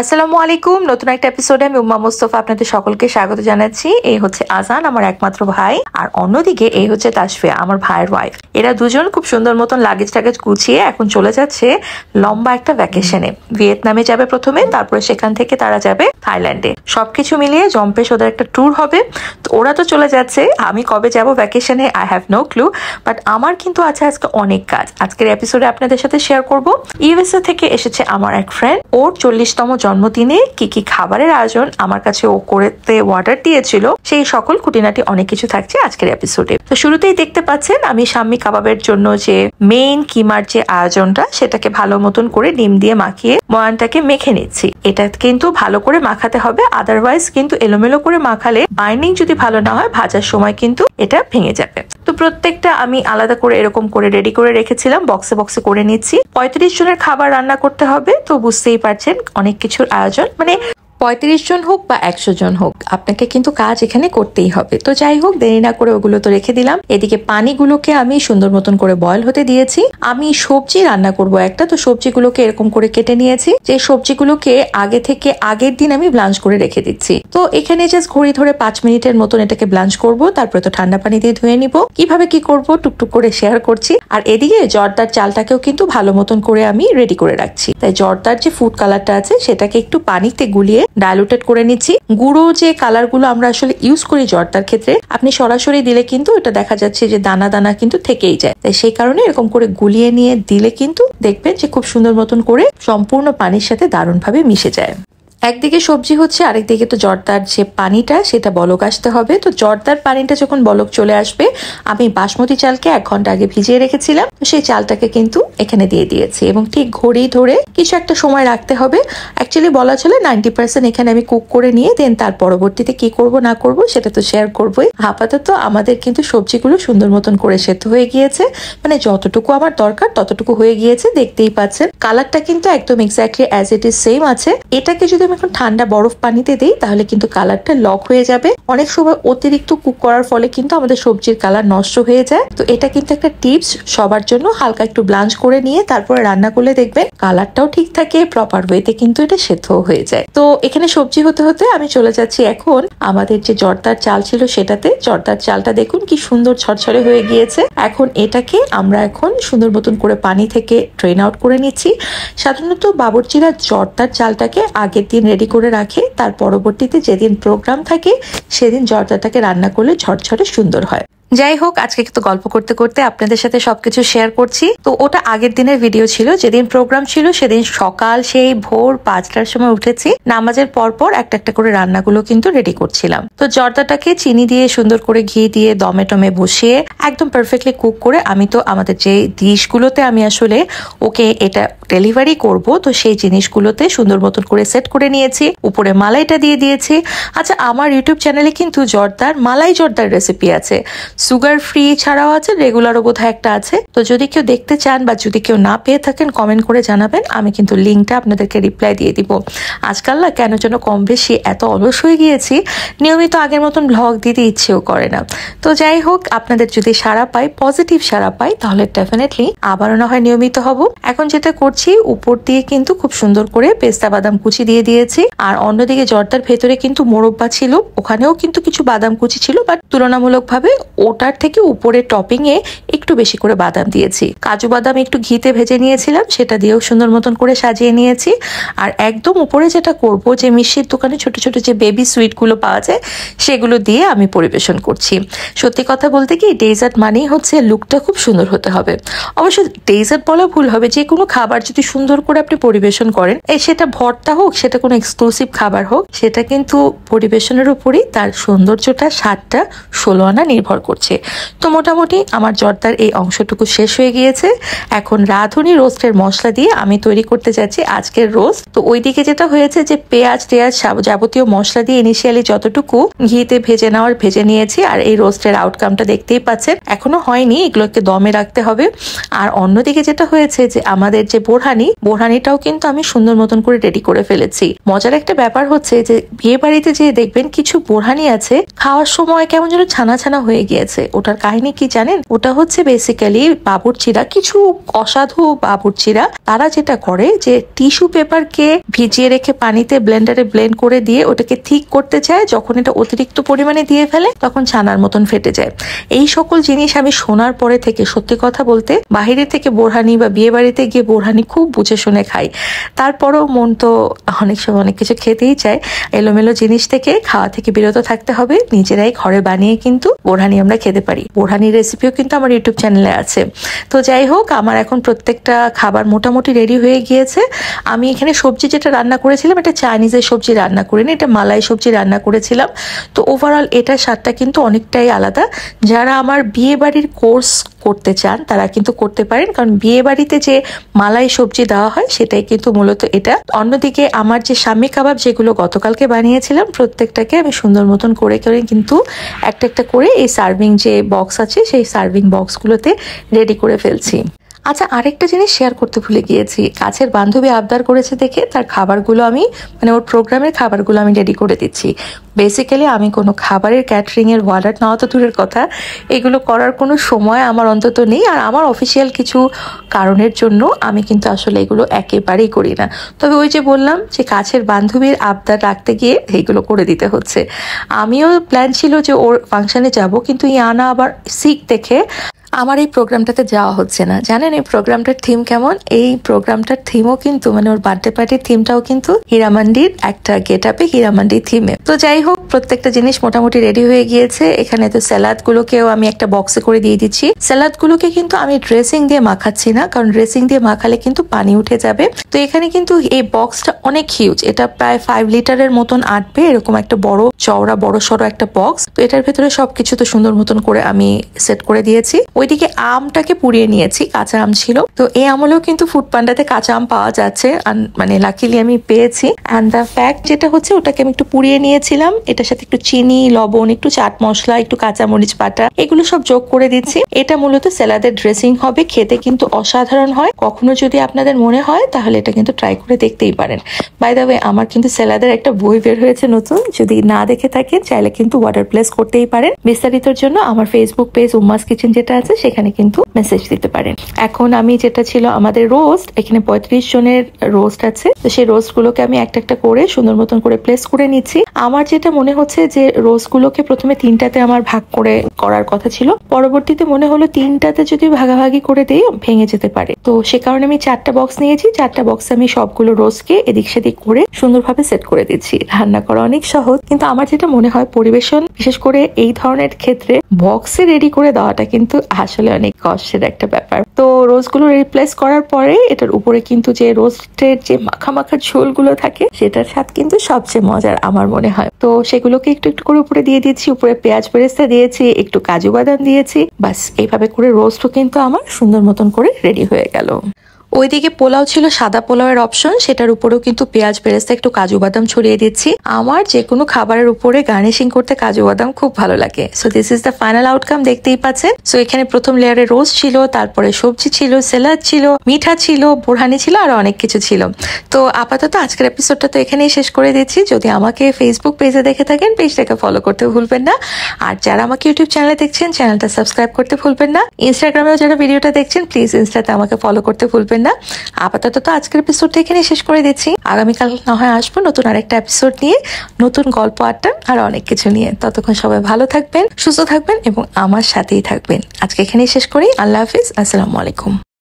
আসসালামু আলাইকুম নতুন একটা এপিসোডে আমি উম্মা মোস্তফা আপনাদের সকলকে স্বাগত জানাচ্ছি এই হচ্ছে আজান আমার একমাত্র ভাই আর অন্যদিকে এই হচ্ছে তাসফিয়া আমার ভাইয়ের ওয়াইফ এরা দুজন খুব সুন্দর মতন লাগেজ টাগেজ গুছিয়ে এখন চলে যাচ্ছে লম্বা একটা ভ্যাকেশনে ভিয়েতনামে যাবে প্রথমে তারপরে সেখান থেকে তারা যাবে থাইল্যান্ডে সবকিছু মিলিয়ে জম্পেশ ওদের একটা ট্যুর হবে তো ওরা তো চলে যাচ্ছে আমি কবে যাব ভ্যাকেশনে I have no clue but আমার কিন্তু আছে আজকে অনেক কাজ আজকের এপিসোডে আপনাদের সাথে শেয়ার করব ইউএসএ থেকে এসেছে আমার এক ফ্রেন্ড ওর চল্লিশতম জন্মদিনে কি কি খাবারের আয়োজন আমার কাছে ও করতে অর্ডার দিয়েছিল সেই সকল খুঁটিনাটি অনেক কিছু থাকছে আজকের এপিসোডে তো শুরুতেই দেখতে পাচ্ছেন আমি সাম্মি কাবাবের জন্য যে মেইন কিমার যে আয়োজনটা সেটাকে ভালো মতন করে ডিম দিয়ে মাখিয়ে ময়ানটাকে মেখে নিচ্ছি এটা কিন্তু ভালো করে মাখাতে হবে আদারওয়াইজ কিন্তু এলোমেলো করে মাখালে বাইন্ডিং যদি ভালো না হয় ভাজার সময় কিন্তু এটা ভেঙে যাবে তো প্রত্যেকটা আমি আলাদা করে এরকম করে রেডি করে রেখেছিলাম বক্সে বক্সে করে নিচ্ছি পঁয়ত্রিশ জনের খাবার রান্না করতে হবে তো বুঝতেই পারছেন অনেক কিছুর আয়োজন মানে পঁয়ত্রিশ জন হোক বা একশো জন হোক আপনাকে কিন্তু কাজ এখানে করতেই হবে তো যাই হোক দেরি না করে ওগুলো তো রেখে দিলাম এদিকে পানিগুলোকে আমি সুন্দর মতন করে বয়ল হতে দিয়েছি আমি সবজি রান্না করব একটা তো সবজিগুলোকে এরকম করে কেটে নিয়েছি যে সবজিগুলোকে আগে থেকে আগের দিন আমি ব্লাঞ্চ করে রেখে দিচ্ছি তো এখানে জাস্ট ঘড়ি ধরে পাঁচ মিনিটের মতন এটাকে ব্লাঞ্চ করব তারপরে তো ঠান্ডা পানি দিয়ে ধুয়ে নিব কিভাবে কি করব টুকটুক করে শেয়ার করছি আর এদিকে জর্দার চালটাকেও কিন্তু ভালো মতন করে আমি রেডি করে রাখছি তাই জর্দার যে ফুড কালারটা আছে সেটাকে একটু পানিতে গুলিয়ে ডাইলুটেড করে নিচ্ছি গুঁড়ো যে কালারগুলো আমরা আসলে ইউজ করি জ্বরটার ক্ষেত্রে আপনি সরাসরি দিলে কিন্তু এটা দেখা যাচ্ছে যে দানা দানা কিন্তু থেকেই যায় তাই সেই কারণে এরকম করে গুলিয়ে নিয়ে দিলে কিন্তু দেখবেন যে খুব সুন্দর মতন করে সম্পূর্ণ পানির সাথে দারুণভাবে মিশে যায় একদিকে সবজি হচ্ছে আরেকদিকে তো জর্দার যে পানিটা সেটা বলক আসতে হবে তো জর্দার পানিটা যখন বলক চলে আসবে আমি বাসমতি চালকে এক ঘন্টা আগে ভিজিয়ে রেখেছিলাম সেই চালটাকে কিন্তু এখানে দিয়ে দিয়েছি এবং ঠিক ঘড়ি ধরে কিছু একটা সময় রাখতে হবে অ্যাকচুয়ালি বলা চলে নাইনটি পার্সেন্ট এখানে আমি কুক করে নিয়ে দেন তার পরবর্তীতে কি করব না করব সেটা তো শেয়ার করবোই আপাতত আমাদের কিন্তু সবজিগুলো সুন্দর মতন করে সেদ্ধ হয়ে গিয়েছে মানে যতটুকু আমার দরকার ততটুকু হয়ে গিয়েছে দেখতেই পাচ্ছেন কালারটা কিন্তু একদম exactly as it is same আছে এটাকে যদি এখন ঠান্ডা বরফ পানিতে দিই তাহলে কিন্তু কালারটা লক হয়ে যাবে অনেক সময় অতিরিক্ত কুক করার ফলে কিন্তু আমাদের সবজির কালার নষ্ট হয়ে যায় তো এটা কিন্তু একটা টিপস সবার জন্য হালকা একটু ব্লাঞ্চ করে নিয়ে তারপরে রান্না করলে দেখবেন কালারটাও ঠিক থাকে প্রপার ওয়েতে কিন্তু এটা সেদ্ধ হয়ে যায় তো এখানে সবজি হতে হতে আমি চলে যাচ্ছি এখন আমাদের যে জর্দার চাল ছিল সেটাতে জর্দার চালটা দেখুন কি সুন্দর ছড়ছড়ে হয়ে গিয়েছে এখন এটাকে আমরা এখন সুন্দর মতন করে পানি থেকে ড্রেন আউট করে নিচ্ছি সাধারণত বাবরচিরা জর্দার চালটাকে আগের দিন রেডি করে রাখে তার পরবর্তীতে যেদিন প্রোগ্রাম থাকে সেদিন জর্দাটাকে রান্না করলে ঝরঝরে সুন্দর হয় যাই হোক আজকে একটু গল্প করতে করতে আপনাদের সাথে সবকিছু শেয়ার করছি তো ওটা আগের দিনের ভিডিও ছিল যেদিন প্রোগ্রাম ছিল সেদিন সকাল সেই ভোর পাঁচটার সময় উঠেছি নামাজের পরপর একটা একটা করে রান্নাগুলো কিন্তু রেডি করছিলাম তো জর্দাটাকে চিনি দিয়ে সুন্দর করে ঘি দিয়ে দমে টমে বসিয়ে একদম পারফেক্টলি কুক করে আমি তো আমাদের যে ডিশগুলোতে আমি আসলে ওকে এটা ডেলিভারি করব তো সেই জিনিসগুলোতে সুন্দর মতন করে সেট করে নিয়েছি উপরে মালাইটা দিয়ে দিয়েছি আচ্ছা আমার ইউটিউব চ্যানেলে কিন্তু জর্দার মালাই জর্দার রেসিপি আছে সুগার ফ্রি ছাড়াও আছে রেগুলারও বোধহয় একটা আছে তো যদি কেউ দেখতে চান বা যদি কেউ না পেয়ে থাকেন কমেন্ট করে জানাবেন আমি কিন্তু লিঙ্কটা আপনাদেরকে রিপ্লাই দিয়ে দিব আজকাল না কেন যেন কম বেশি এত অলস হয়ে গিয়েছি নিয়মিত আগের মতন ব্লগ দিতে ইচ্ছেও করে না তো যাই হোক আপনাদের যদি সারা পাই পজিটিভ সারা পাই তাহলে ডেফিনেটলি আবারও না হয় নিয়মিত হব এখন যেটা করছি উপর দিয়ে কিন্তু খুব সুন্দর করে পেস্তা বাদাম কুচি দিয়ে দিয়েছি আর অন্যদিকে জর্দার ভেতরে কিন্তু মোরব্বা ছিল ওখানেও কিন্তু কিছু বাদাম কুচি ছিল বাট তুলনামূলকভাবে ওটার থেকে উপরে এ একটু বেশি করে বাদাম দিয়েছি কাজু বাদাম একটু ঘিতে ভেজে নিয়েছিলাম সেটা দিয়েও সুন্দর মতন করে সাজিয়ে নিয়েছি আর একদম উপরে যেটা করব যে মিষ্টির দোকানে ছোট ছোট যে বেবি সুইটগুলো পাওয়া যায় সেগুলো দিয়ে আমি পরিবেশন করছি সত্যি কথা বলতে কি ডেজার্ট মানেই হচ্ছে লুকটা খুব সুন্দর হতে হবে অবশ্য ডেজার্ট বলা ভুল হবে যে কোনো খাবার যদি সুন্দর করে আপনি পরিবেশন করেন সেটা ভর্তা হোক সেটা কোনো এক্সক্লুসিভ খাবার হোক সেটা কিন্তু পরিবেশনের উপরেই তার সৌন্দর্যটা স্বাদটা ষোলো আনা নির্ভর করে করছে তো মোটামুটি আমার জর্দার এই অংশটুকু শেষ হয়ে গিয়েছে এখন রাঁধুনি রোস্টের মশলা দিয়ে আমি তৈরি করতে যাচ্ছি আজকের রোস্ট তো ওইদিকে যেটা হয়েছে যে পেঁয়াজ টেয়াজ যাবতীয় মশলা দিয়ে ইনিশিয়ালি যতটুকু ঘিতে ভেজে নেওয়ার ভেজে নিয়েছি আর এই রোস্টের আউটকামটা দেখতেই পাচ্ছেন এখনো হয়নি এগুলোকে দমে রাখতে হবে আর অন্যদিকে যেটা হয়েছে যে আমাদের যে বোরহানি বোরহানিটাও কিন্তু আমি সুন্দর মতন করে রেডি করে ফেলেছি মজার একটা ব্যাপার হচ্ছে যে বিয়ে বাড়িতে যেয়ে দেখবেন কিছু বোরহানি আছে খাওয়ার সময় কেমন যেন ছানা ছানা হয়ে গিয়েছে গেছে ওটার কাহিনী কি জানেন ওটা হচ্ছে বেসিক্যালি বাবুর্চিরা কিছু অসাধু বাবুর্চিরা তারা যেটা করে যে টিস্যু পেপারকে ভিজিয়ে রেখে পানিতে ব্লেন্ডারে ব্লেন্ড করে দিয়ে ওটাকে ঠিক করতে চায় যখন এটা অতিরিক্ত পরিমাণে দিয়ে ফেলে তখন ছানার মতন ফেটে যায় এই সকল জিনিস আমি শোনার পরে থেকে সত্যি কথা বলতে বাহিরে থেকে বোরহানি বা বিয়ে বাড়িতে গিয়ে বোরহানি খুব বুঝে শুনে খাই তারপরও মন তো অনেক সময় অনেক কিছু খেতেই চায় এলোমেলো জিনিস থেকে খাওয়া থেকে বিরত থাকতে হবে নিজেরাই ঘরে বানিয়ে কিন্তু বোরহানি আমরা আমরা খেতে পারি বোরহানির রেসিপিও কিন্তু আমার ইউটিউব চ্যানেলে আছে তো যাই হোক আমার এখন প্রত্যেকটা খাবার মোটামুটি রেডি হয়ে গিয়েছে আমি এখানে সবজি যেটা রান্না করেছিলাম এটা চাইনিজের সবজি রান্না করিনি এটা মালাই সবজি রান্না করেছিলাম তো ওভারঅল এটার স্বাদটা কিন্তু অনেকটাই আলাদা যারা আমার বিয়ে বাড়ির কোর্স করতে চান তারা কিন্তু করতে পারেন কারণ বিয়ে বাড়িতে যে মালাই সবজি দেওয়া হয় সেটাই কিন্তু মূলত এটা অন্যদিকে আমার যে স্বামী কাবাব যেগুলো গতকালকে বানিয়েছিলাম প্রত্যেকটাকে আমি সুন্দর মতন করে করে কিন্তু একটা একটা করে এই সার্ভিং যে বক্স আছে সেই সার্ভিং বক্সগুলোতে রেডি করে ফেলছি আচ্ছা আরেকটা জিনিস শেয়ার করতে ভুলে গিয়েছি কাছের বান্ধবী আবদার করেছে দেখে তার খাবারগুলো আমি মানে ওর প্রোগ্রামের খাবারগুলো আমি রেডি করে দিচ্ছি বেসিক্যালি আমি কোনো খাবারের ক্যাটারিংয়ের ওয়ালেট নেওয়া তো দূরের কথা এগুলো করার কোনো সময় আমার অন্তত নেই আর আমার অফিসিয়াল কিছু কারণের জন্য আমি কিন্তু আসলে এগুলো একেবারেই করি না তবে ওই যে বললাম যে কাছের বান্ধবীর আবদার রাখতে গিয়ে এইগুলো করে দিতে হচ্ছে আমিও প্ল্যান ছিল যে ওর ফাংশানে যাব কিন্তু ইয়ানা আবার সিক দেখে আমার এই প্রোগ্রামটাতে যাওয়া হচ্ছে না জানেন এই প্রোগ্রামটার থিম কেমন এই প্রোগ্রামটার থিমও কিন্তু মানে ওর বার্থডে পার্টির থিমটাও কিন্তু হীরামান্ডির একটা গেট আপে হীরামান্ডির থিমে তো যাই হোক প্রত্যেকটা জিনিস মোটামুটি রেডি হয়ে গিয়েছে এখানে তো স্যালাদগুলোকেও আমি একটা বক্সে করে দিয়ে দিচ্ছি স্যালাদগুলোকে কিন্তু আমি ড্রেসিং দিয়ে মাখাচ্ছি না কারণ ড্রেসিং দিয়ে মাখালে কিন্তু পানি উঠে যাবে তো এখানে কিন্তু এই বক্সটা অনেক হিউজ এটা প্রায় ফাইভ লিটারের মতন আটবে এরকম একটা বড় চওড়া বড় সড়ো একটা বক্স তো এটার ভেতরে সবকিছু তো সুন্দর মতন করে আমি সেট করে দিয়েছি ওই ওইদিকে আমটাকে পুড়িয়ে নিয়েছি কাঁচা আম ছিল তো এই আমলেও কিন্তু ফুড পান্ডাতে কাঁচা আম পাওয়া যাচ্ছে মানে লাকিলি আমি পেয়েছি অ্যান্ড দ্য ফ্যাক্ট যেটা হচ্ছে ওটাকে আমি একটু পুড়িয়ে নিয়েছিলাম এটার সাথে একটু চিনি লবণ একটু চাট মশলা একটু কাঁচা মরিচ বাটা এগুলো সব যোগ করে দিচ্ছি এটা মূলত স্যালাদের ড্রেসিং হবে খেতে কিন্তু অসাধারণ হয় কখনো যদি আপনাদের মনে হয় তাহলে এটা কিন্তু ট্রাই করে দেখতেই পারেন বাই দ্য ওয়ে আমার কিন্তু স্যালাদের একটা বই বের হয়েছে নতুন যদি না দেখে থাকেন চাইলে কিন্তু ওয়াটার প্লেস করতেই পারেন বিস্তারিতর জন্য আমার ফেসবুক পেজ উম্মাস কিচেন যেটা আছে আছে সেখানে কিন্তু মেসেজ দিতে পারেন এখন আমি যেটা ছিল আমাদের রোস্ট এখানে পঁয়ত্রিশ জনের রোস্ট আছে তো সেই গুলোকে আমি একটা একটা করে সুন্দর মতন করে প্লেস করে নিচ্ছি আমার যেটা মনে হচ্ছে যে রোস্ট গুলোকে প্রথমে তিনটাতে আমার ভাগ করে করার কথা ছিল পরবর্তীতে মনে হলো তিনটাতে যদি ভাগাভাগি করে দেই ভেঙে যেতে পারে তো সে কারণে আমি চারটা বক্স নিয়েছি চারটা বক্স আমি সবগুলো রোস্টকে এদিক সেদিক করে সুন্দরভাবে সেট করে দিচ্ছি রান্না করা অনেক সহজ কিন্তু আমার যেটা মনে হয় পরিবেশন বিশেষ করে এই ধরনের ক্ষেত্রে বক্সে রেডি করে দেওয়াটা কিন্তু আসলে অনেক কষ্টের একটা ব্যাপার তো রোজগুলো রিপ্লেস করার পরে এটার উপরে কিন্তু যে রোস্টের যে মাখা মাখা ঝোলগুলো থাকে সেটার স্বাদ কিন্তু সবচেয়ে মজার আমার মনে হয় তো সেগুলোকে একটু একটু করে উপরে দিয়ে দিয়েছি উপরে পেঁয়াজ পেরেস্তা দিয়েছি একটু কাজু বাদাম দিয়েছি বাস এইভাবে করে রোস্টও কিন্তু আমার সুন্দর মতন করে রেডি হয়ে গেল ওইদিকে পোলাও ছিল সাদা পোলাওয়ের অপশন সেটার উপরেও কিন্তু পেঁয়াজ বেরেস্তা একটু কাজু বাদাম ছড়িয়ে দিচ্ছি আমার যে কোনো খাবারের উপরে গার্নিশিং করতে কাজু বাদাম খুব ভালো লাগে so this is the final outcome দেখতেই পাচ্ছেন সো এখানে প্রথম লেয়ারে রোজ ছিল তারপরে সবজি ছিল স্যালাড ছিল মিঠা ছিল বোরহানি ছিল আর অনেক কিছু ছিল তো আপাতত আজকের এপিসোডটা তো এখানেই শেষ করে দিচ্ছি যদি আমাকে ফেসবুক পেজে দেখে থাকেন পেজটাকে ফলো করতে ভুলবেন না আর যারা আমাকে ইউটিউব চ্যানেলে দেখছেন চ্যানেলটা সাবস্ক্রাইব করতে ভুলবেন না ইনস্টাগ্রামেও যারা ভিডিওটা দেখছেন প্লিজ ইনস্টাতে আমাকে ফলো করতে ভুলবেন না আপাতত তো আজকের এপিসোডটা এখানে শেষ করে দিচ্ছি আগামীকাল না হয় আসবো নতুন আরেকটা এপিসোড নিয়ে নতুন গল্প আড্ডা আর অনেক কিছু নিয়ে ততক্ষণ সবাই ভালো থাকবেন সুস্থ থাকবেন এবং আমার সাথেই থাকবেন আজকে এখানেই শেষ করি আল্লাহ হাফিজ আসসালামু আলাইকুম